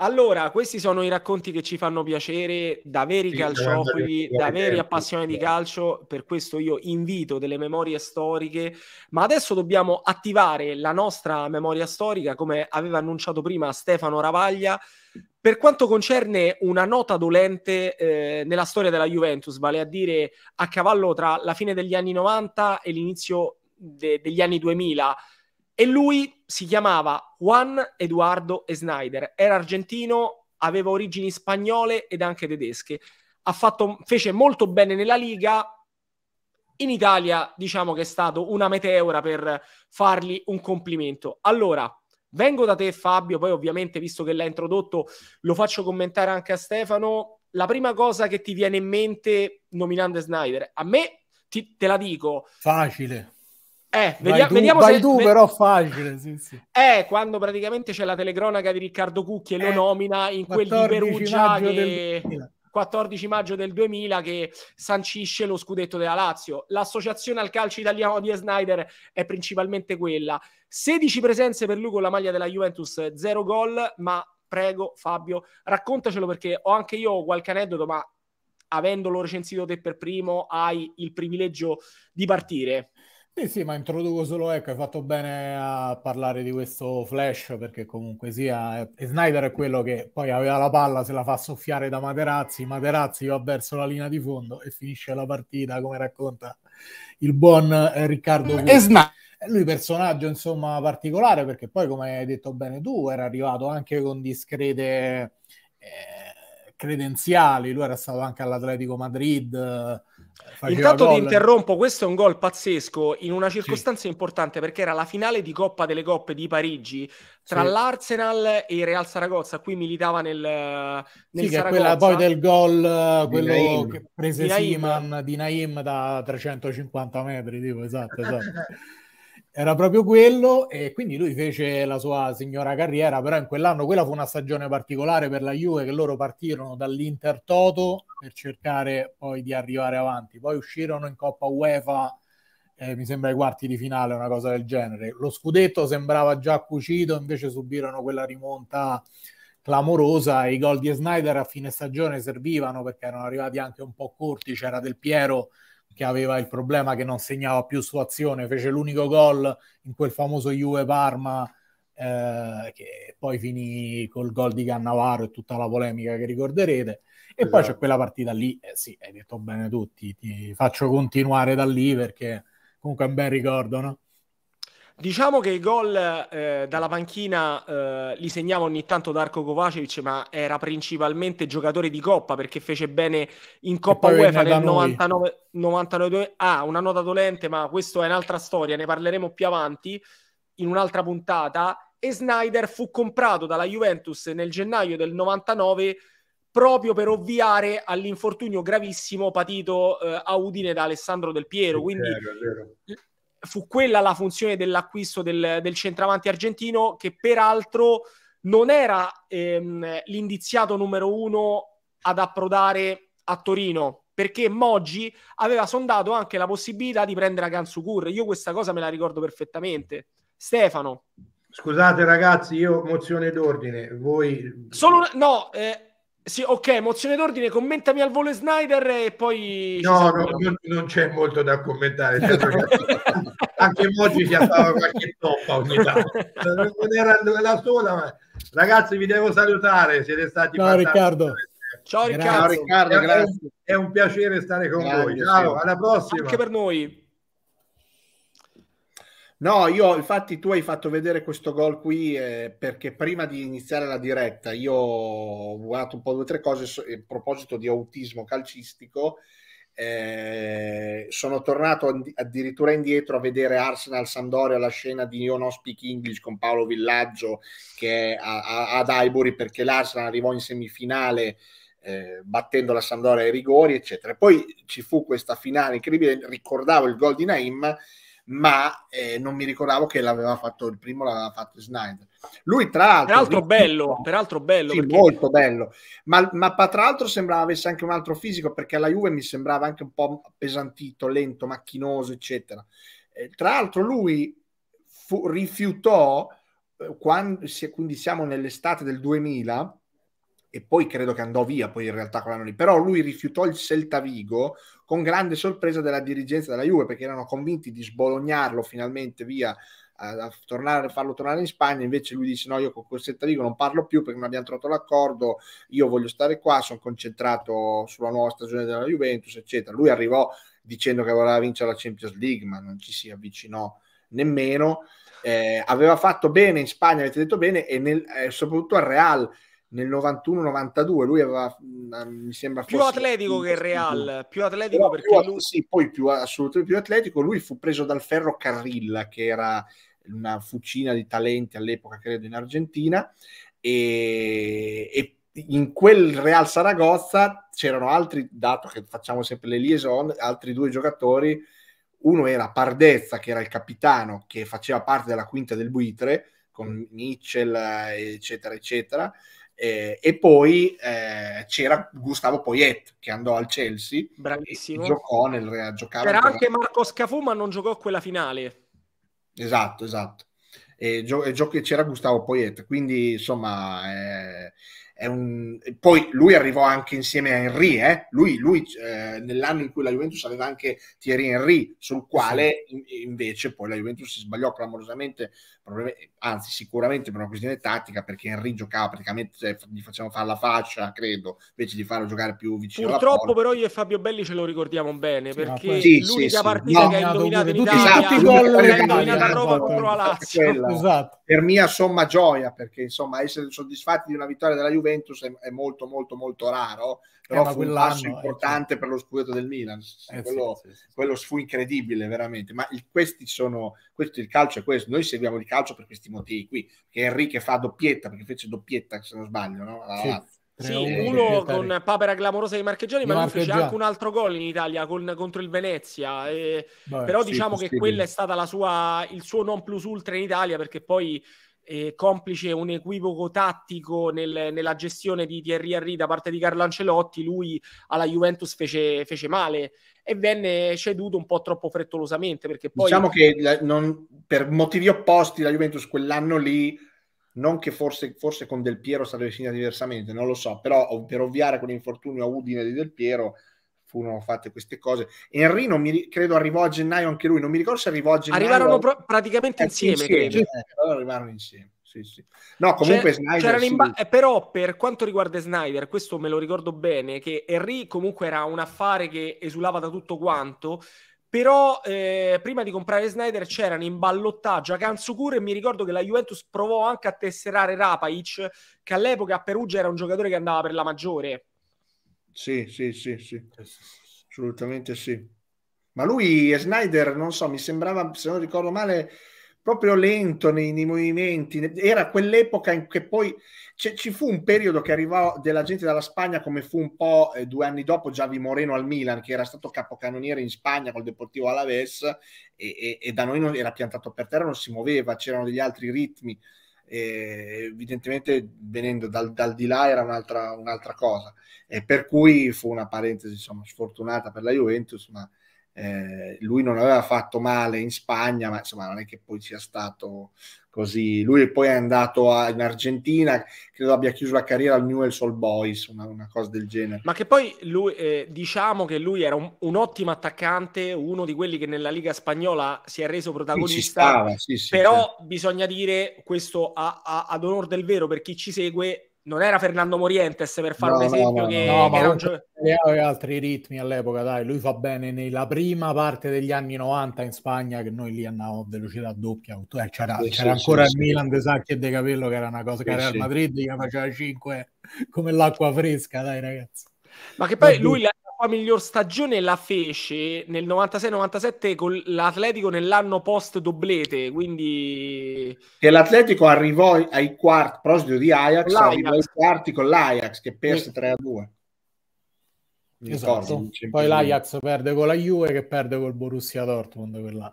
Allora, questi sono i racconti che ci fanno piacere da veri sì, calciofili, da veri appassionati di calcio, per questo io invito delle memorie storiche, ma adesso dobbiamo attivare la nostra memoria storica, come aveva annunciato prima Stefano Ravaglia, per quanto concerne una nota dolente eh, nella storia della Juventus, vale a dire a cavallo tra la fine degli anni 90 e l'inizio de- degli anni 2000, e lui si chiamava Juan Eduardo Snyder, era argentino, aveva origini spagnole ed anche tedesche. Fatto, fece molto bene nella Liga, in Italia diciamo che è stato una meteora per fargli un complimento. Allora, vengo da te Fabio, poi ovviamente visto che l'ha introdotto lo faccio commentare anche a Stefano. La prima cosa che ti viene in mente nominando Snyder, a me ti, te la dico. Facile. Eh, vediamo, vai vediamo vai se... però facile. Sì, sì. Eh, quando praticamente c'è la telecronaca di Riccardo Cucchi e lo eh, nomina in quel di Perugia che... del 14 maggio del 2000 che sancisce lo scudetto della Lazio. L'associazione al calcio italiano di Snyder è principalmente quella. 16 presenze per lui con la maglia della Juventus, 0 gol, ma prego Fabio, raccontacelo perché ho anche io qualche aneddoto, ma avendolo recensito te per primo hai il privilegio di partire. Sì, sì, ma introduco solo, ecco, hai fatto bene a parlare di questo flash perché comunque sia, e eh, Snyder è quello che poi aveva la palla, se la fa soffiare da Materazzi, Materazzi va verso la linea di fondo e finisce la partita, come racconta il buon eh, Riccardo. Mm, e Snyder. Eh, lui personaggio, insomma, particolare perché poi, come hai detto bene tu, era arrivato anche con discrete eh, credenziali, lui era stato anche all'Atletico Madrid. Eh, Intanto ti interrompo, questo è un gol pazzesco in una circostanza sì. importante perché era la finale di Coppa delle Coppe di Parigi tra sì. l'Arsenal e il Real Saragozza, qui militava nel, nel sì, è quella poi del gol eh, quello Naim. che prese di di Naim da 350 metri, tipo, esatto, esatto. Era proprio quello e quindi lui fece la sua signora carriera, però in quell'anno quella fu una stagione particolare per la Juve che loro partirono dall'Inter Toto per cercare poi di arrivare avanti, poi uscirono in Coppa UEFA eh, mi sembra ai quarti di finale, una cosa del genere. Lo scudetto sembrava già cucito, invece subirono quella rimonta clamorosa. I gol di Snyder a fine stagione servivano perché erano arrivati anche un po' corti, c'era Del Piero che aveva il problema che non segnava più su azione, fece l'unico gol in quel famoso Juve Parma eh, che poi finì col gol di Cannavaro e tutta la polemica che ricorderete. E esatto. poi c'è esatto. quella partita lì, eh, sì, hai detto bene tutti, ti faccio continuare da lì perché comunque è un bel ricordo, no? Diciamo che i gol eh, dalla panchina eh, li segnava ogni tanto Darko Kovacevic, ma era principalmente giocatore di coppa perché fece bene in Coppa UEFA nel 99, 99 Ah, una nota dolente, ma questa è un'altra storia, ne parleremo più avanti in un'altra puntata. E Snyder fu comprato dalla Juventus nel gennaio del 99 proprio per ovviare all'infortunio gravissimo patito eh, a Udine da Alessandro Del Piero. Quindi vero, vero fu quella la funzione dell'acquisto del, del centravanti argentino che peraltro non era ehm, l'indiziato numero uno ad approdare a Torino perché Moggi aveva sondato anche la possibilità di prendere Agan Sukur. Io questa cosa me la ricordo perfettamente. Stefano. Scusate ragazzi, io mozione d'ordine. Voi... Solo, no, eh, sì, ok, mozione d'ordine, commentami al volo Snyder e poi... No, no, no, non c'è molto da commentare. Cioè, anche oggi si stata qualche toppa ogni tanto. Non era la sola, ma... Ragazzi, vi devo salutare, siete stati... Ciao Riccardo. Ciao Riccardo. Ciao Riccardo, grazie. È un piacere stare con grazie, voi. Ciao, alla prossima. Anche per noi. No, io infatti tu hai fatto vedere questo gol qui eh, perché prima di iniziare la diretta io ho guardato un po' due o tre cose a proposito di autismo calcistico. Eh, sono tornato addirittura indietro a vedere Arsenal Sandoria, la scena di Io No Speak English con Paolo Villaggio che è a- a- ad Aibori perché l'Arsenal arrivò in semifinale eh, battendo la Sandoria ai rigori, eccetera. Poi ci fu questa finale incredibile, ricordavo il gol di Naim ma eh, non mi ricordavo che l'aveva fatto il primo, l'aveva fatto Snyder. Lui, tra l'altro, peraltro bello, peraltro bello sì, perché... molto bello, ma, ma, tra l'altro sembrava avesse anche un altro fisico perché alla Juve mi sembrava anche un po' pesantito, lento, macchinoso, eccetera. Eh, tra l'altro, lui fu, rifiutò eh, quando, se, quindi siamo nell'estate del 2000 e poi credo che andò via poi in realtà quell'anno lì, però lui rifiutò il Celta Vigo con grande sorpresa della dirigenza della Juve, perché erano convinti di sbolognarlo finalmente via a, tornare, farlo tornare in Spagna, invece lui dice no, io con Corsetta Vigo non parlo più perché non abbiamo trovato l'accordo, io voglio stare qua, sono concentrato sulla nuova stagione della Juventus, eccetera. Lui arrivò dicendo che voleva vincere la Champions League, ma non ci si avvicinò nemmeno. Eh, aveva fatto bene in Spagna, avete detto bene, e nel, eh, soprattutto al Real nel 91-92 lui aveva mm, ah, mi sembra più atletico che Real più atletico Però perché più, lui... sì, poi più assolutamente più atletico lui fu preso dal Ferro Carrilla che era una fucina di talenti all'epoca credo in Argentina e, e in quel Real Saragozza c'erano altri dato che facciamo sempre le liaison altri due giocatori uno era Pardezza che era il capitano che faceva parte della quinta del Buitre con Mitchell eh, eccetera eccetera eh, e poi eh, c'era Gustavo Poyet che andò al Chelsea, bravissimo. Giocò nel giocare. C'era anche Marco Scafu, ma non giocò quella finale. Esatto, esatto. E gio- e gio- c'era Gustavo Poyet, quindi insomma eh, un... Poi lui arrivò anche insieme a Henry, eh? lui, lui eh, nell'anno in cui la Juventus aveva anche Thierry Henry, sul quale in, invece poi la Juventus si sbagliò clamorosamente, anzi sicuramente per una questione tattica, perché Henry giocava praticamente, cioè, gli facevano fare la faccia, credo, invece di farlo giocare più vicino Purtroppo però io e Fabio Belli ce lo ricordiamo bene, perché sì, l'unica sì, partita no, che ha indovinato in Italia, tutti, esatto, a Roma contro la esatto. Lazio. Esatto. Per mia somma gioia, perché insomma essere soddisfatti di una vittoria della Juventus Juventus è, è molto molto molto raro, eh, però eh, fu un passo eh, importante eh, per lo scudetto del Milan, eh, quello, sì, sì, sì. quello, fu incredibile veramente, ma il, questi sono, questo, il calcio è questo, noi seguiamo il calcio per questi motivi qui, che Enrique fa doppietta, perché fece doppietta se non sbaglio, no? Allora, sì, uno con papera clamorosa di Marcheggiani, ma lui fece anche un altro gol in Italia con, contro il Venezia. E, Beh, però sì, diciamo possibile. che quella è stata la sua, il suo non plus ultra in Italia, perché poi eh, complice un equivoco tattico nel, nella gestione di Thierry Henry da parte di Carlo Ancelotti, lui alla Juventus fece, fece male e venne ceduto un po' troppo frettolosamente. Perché poi... Diciamo che la, non, per motivi opposti la Juventus quell'anno lì, non che forse, forse con Del Piero sarebbe finita diversamente, non lo so, però per ovviare con l'infortunio a Udine di Del Piero furono fatte queste cose. Henry non mi, credo arrivò a gennaio anche lui, non mi ricordo se arrivò a gennaio. Arrivarono o... pro- praticamente eh, insieme, insieme, credo. Gennaio, eh, arrivarono insieme. Sì, sì. No, comunque C'è, Snyder. Sì. Ba- eh, però per quanto riguarda Snyder, questo me lo ricordo bene, che Henry comunque era un affare che esulava da tutto quanto, però eh, prima di comprare Snyder c'erano in ballottaggio a Akansukur e mi ricordo che la Juventus provò anche a tesserare Rapaic che all'epoca a Perugia era un giocatore che andava per la maggiore sì, sì, sì, sì, assolutamente sì. Ma lui e Snyder, non so, mi sembrava, se non ricordo male, proprio lento nei, nei movimenti. Era quell'epoca in cui poi ci fu un periodo che arrivò della gente dalla Spagna, come fu un po' eh, due anni dopo Giavi Moreno al Milan, che era stato capocannoniere in Spagna col Deportivo Alaves, e, e, e da noi non era piantato per terra, non si muoveva, c'erano degli altri ritmi eh, evidentemente venendo dal, dal, di là era un'altra, un'altra cosa, e per cui fu una parentesi insomma, sfortunata per la Juventus, ma eh, lui non aveva fatto male in Spagna, ma insomma non è che poi sia stato così. Lui poi è andato a, in Argentina, credo abbia chiuso la carriera al Newell's All Boys, una, una, cosa del genere. Ma che poi lui, eh, diciamo che lui era un, un, ottimo attaccante, uno di quelli che nella Liga Spagnola si è reso protagonista. Sì, stava, sì, sì, però bisogna dire questo a, a, ad onore del vero per chi ci segue, non era Fernando Morientes per fare no, un esempio no, che, no, che era un gioco aveva altri ritmi all'epoca dai lui fa bene nella prima parte degli anni 90 in Spagna che noi lì andavamo a velocità doppia eh, c'era, sì, c'era sì, ancora sì, il Milan De Sacchi e De Capello che era una cosa che era al Madrid che faceva 5 come l'acqua fresca dai ragazzi ma che poi lui la, sua miglior stagione la fece nel 96-97 con l'Atletico nell'anno post doblete, quindi... Che l'Atletico arrivò ai quarti, proposito di Ajax, L'Ajax. arrivò ai quarti con l'Ajax che perse sì. 3-2. Esatto. Poi l'Ajax perde con la Juve che perde col Borussia Dortmund. Quella.